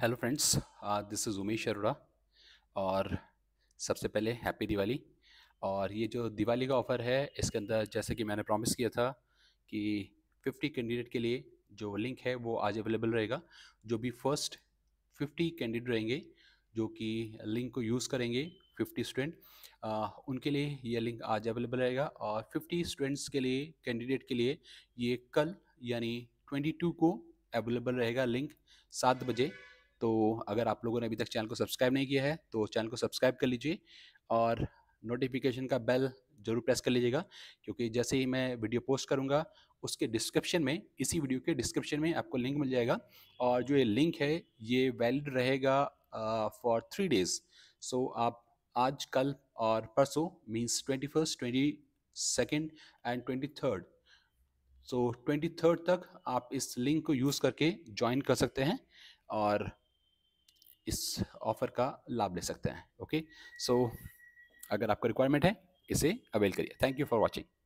hello friends this is Umesh Arora और सबसे पहले हैप्पी दिवाली और ये जो दिवाली का ऑफ़र है इसके अंदर जैसे कि मैंने प्रॉमिस किया था कि 50 कैंडिडेट के लिए जो लिंक है वो आज अवेलेबल रहेगा जो भी फर्स्ट 50 कैंडिडेट रहेंगे जो कि लिंक को यूज़ करेंगे 50 स्टूडेंट uh, उनके लिए ये लिंक आज अवेलेबल रहेगा और 50 स्टूडेंट्स के लिए कैंडिडेट के लिए ये कल यानी 22 को अवेलेबल रहेगा लिंक सात बजे तो अगर आप लोगों ने अभी तक चैनल को सब्सक्राइब नहीं किया है तो चैनल को सब्सक्राइब कर लीजिए और नोटिफिकेशन का बेल जरूर प्रेस कर लीजिएगा क्योंकि जैसे ही मैं वीडियो पोस्ट करूँगा उसके डिस्क्रिप्शन में इसी वीडियो के डिस्क्रिप्शन में आपको लिंक मिल जाएगा और जो ये लिंक है ये वैलिड रहेगा फॉर थ्री डेज़ सो आप आज कल और परसों means twenty first twenty second and twenty third so twenty third तक आप इस लिंक को यूज़ करके ज्वाइन कर सकते हैं और इस ऑफर का लाभ ले सकते हैं ओके सो so, अगर आपका रिक्वायरमेंट है इसे अवेल करिए थैंक यू फॉर वॉचिंग